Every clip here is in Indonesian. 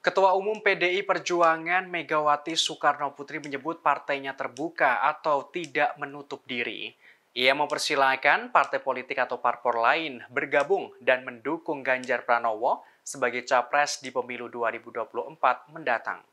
Ketua Umum PDI Perjuangan Megawati Soekarno Putri menyebut partainya terbuka atau tidak menutup diri. Ia mempersilahkan partai politik atau parpor lain bergabung dan mendukung Ganjar Pranowo sebagai capres di pemilu 2024 mendatang.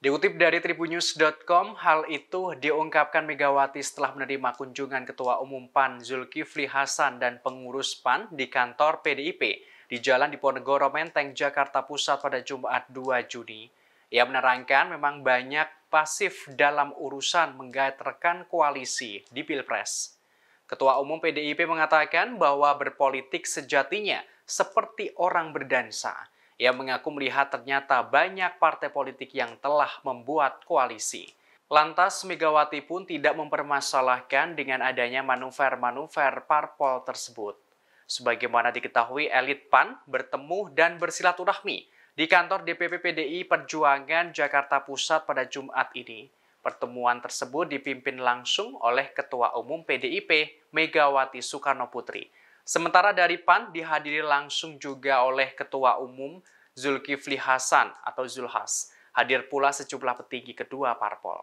Dikutip dari tribunews.com, hal itu diungkapkan Megawati setelah menerima kunjungan Ketua Umum PAN Zulkifli Hasan dan pengurus PAN di kantor PDIP di Jalan Diponegoro Menteng, Jakarta Pusat pada Jumat 2 Juni. Ia menerangkan memang banyak pasif dalam urusan menggait rekan koalisi di Pilpres. Ketua Umum PDIP mengatakan bahwa berpolitik sejatinya seperti orang berdansa – ia mengaku melihat ternyata banyak partai politik yang telah membuat koalisi. Lantas Megawati pun tidak mempermasalahkan dengan adanya manuver-manuver parpol tersebut. Sebagaimana diketahui, elit PAN bertemu dan bersilaturahmi di kantor DPP PDI Perjuangan Jakarta Pusat pada Jumat ini. Pertemuan tersebut dipimpin langsung oleh Ketua Umum PDIP Megawati Soekarno Putri. Sementara dari PAN dihadiri langsung juga oleh Ketua Umum Zulkifli Hasan atau Zulhas. Hadir pula sejumlah petinggi kedua parpol.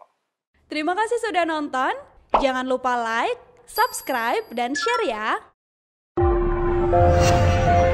Terima kasih sudah nonton. Jangan lupa like, subscribe, dan share ya.